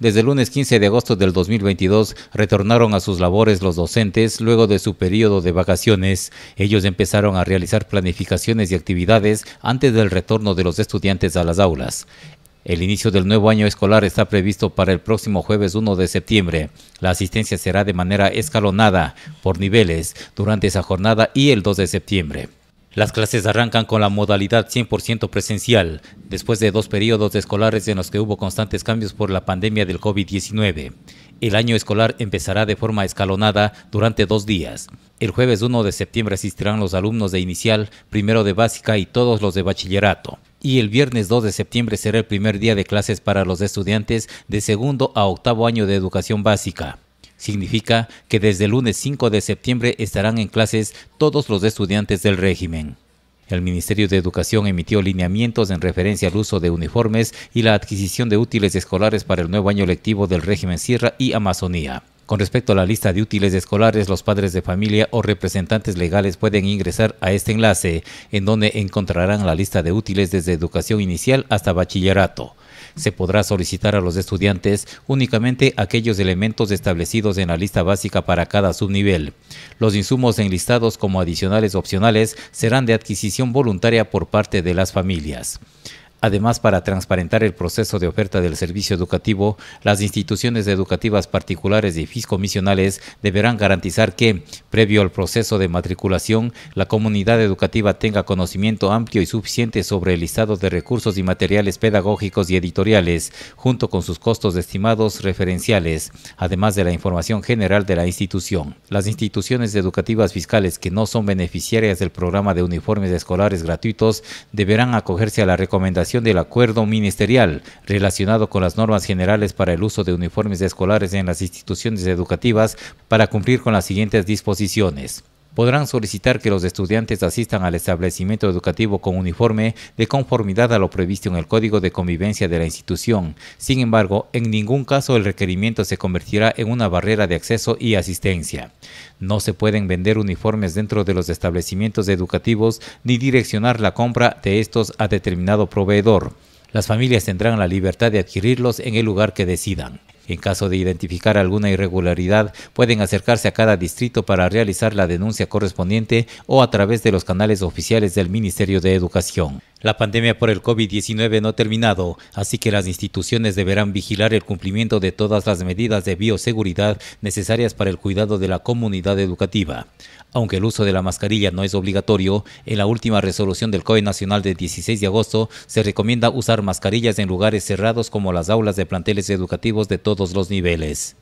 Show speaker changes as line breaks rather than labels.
Desde el lunes 15 de agosto del 2022 retornaron a sus labores los docentes luego de su periodo de vacaciones. Ellos empezaron a realizar planificaciones y actividades antes del retorno de los estudiantes a las aulas. El inicio del nuevo año escolar está previsto para el próximo jueves 1 de septiembre. La asistencia será de manera escalonada, por niveles, durante esa jornada y el 2 de septiembre. Las clases arrancan con la modalidad 100% presencial, después de dos periodos escolares en los que hubo constantes cambios por la pandemia del COVID-19. El año escolar empezará de forma escalonada durante dos días. El jueves 1 de septiembre asistirán los alumnos de inicial, primero de básica y todos los de bachillerato. Y el viernes 2 de septiembre será el primer día de clases para los estudiantes de segundo a octavo año de educación básica. Significa que desde el lunes 5 de septiembre estarán en clases todos los estudiantes del régimen. El Ministerio de Educación emitió lineamientos en referencia al uso de uniformes y la adquisición de útiles escolares para el nuevo año lectivo del régimen Sierra y Amazonía. Con respecto a la lista de útiles escolares, los padres de familia o representantes legales pueden ingresar a este enlace, en donde encontrarán la lista de útiles desde educación inicial hasta bachillerato. Se podrá solicitar a los estudiantes únicamente aquellos elementos establecidos en la lista básica para cada subnivel. Los insumos enlistados como adicionales opcionales serán de adquisición voluntaria por parte de las familias. Además, para transparentar el proceso de oferta del servicio educativo, las instituciones educativas particulares y fiscomisionales deberán garantizar que, previo al proceso de matriculación, la comunidad educativa tenga conocimiento amplio y suficiente sobre el listado de recursos y materiales pedagógicos y editoriales, junto con sus costos estimados referenciales, además de la información general de la institución. Las instituciones educativas fiscales que no son beneficiarias del programa de uniformes escolares gratuitos deberán acogerse a la recomendación del acuerdo ministerial relacionado con las normas generales para el uso de uniformes escolares en las instituciones educativas para cumplir con las siguientes disposiciones podrán solicitar que los estudiantes asistan al establecimiento educativo con uniforme de conformidad a lo previsto en el Código de Convivencia de la institución. Sin embargo, en ningún caso el requerimiento se convertirá en una barrera de acceso y asistencia. No se pueden vender uniformes dentro de los establecimientos educativos ni direccionar la compra de estos a determinado proveedor. Las familias tendrán la libertad de adquirirlos en el lugar que decidan. En caso de identificar alguna irregularidad, pueden acercarse a cada distrito para realizar la denuncia correspondiente o a través de los canales oficiales del Ministerio de Educación. La pandemia por el COVID-19 no ha terminado, así que las instituciones deberán vigilar el cumplimiento de todas las medidas de bioseguridad necesarias para el cuidado de la comunidad educativa. Aunque el uso de la mascarilla no es obligatorio, en la última resolución del COE Nacional de 16 de agosto se recomienda usar mascarillas en lugares cerrados como las aulas de planteles educativos de todos los niveles.